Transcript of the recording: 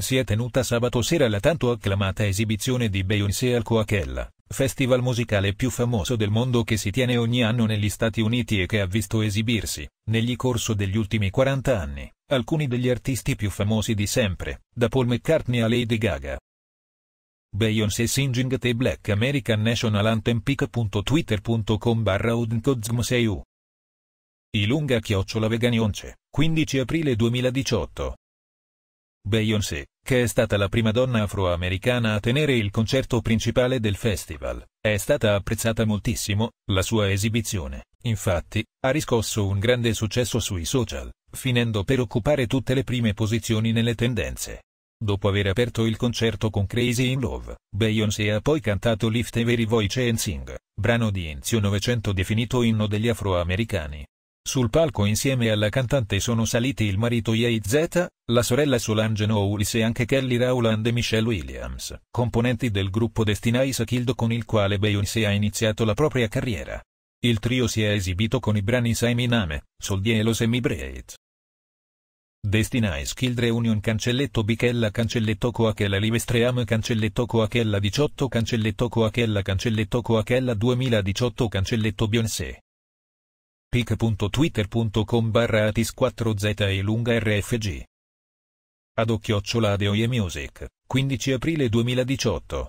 si è tenuta sabato sera la tanto acclamata esibizione di Beyoncé al Coachella, festival musicale più famoso del mondo che si tiene ogni anno negli Stati Uniti e che ha visto esibirsi, negli corso degli ultimi 40 anni, alcuni degli artisti più famosi di sempre, da Paul McCartney a Lady Gaga. Beyoncé Singing the Black American National Anthem pic.twitter.com barra I lunga chiocciola veganionce, 15 aprile 2018 Beyoncé, che è stata la prima donna afroamericana a tenere il concerto principale del festival, è stata apprezzata moltissimo, la sua esibizione, infatti, ha riscosso un grande successo sui social, finendo per occupare tutte le prime posizioni nelle tendenze. Dopo aver aperto il concerto con Crazy in Love, Beyoncé ha poi cantato Lift Every Voice and Sing, brano di inizio 900 definito inno degli afroamericani. Sul palco insieme alla cantante sono saliti il marito Ye Z, la sorella Solange Knowles e anche Kelly Rowland e Michelle Williams, componenti del gruppo Destiny's Killed con il quale Beyoncé ha iniziato la propria carriera. Il trio si è esibito con i brani Name, Saiminame, Semi Semibrate. Destiny's Killed Reunion cancelletto Bichella cancelletto Coachella Livestream cancelletto Coachella 18 cancelletto Coachella cancelletto Coachella 2018 cancelletto Beyoncé pic.twitter.com barra atis 4z e lunga rfg. Ad occhiocciola Adeoie Music, 15 aprile 2018.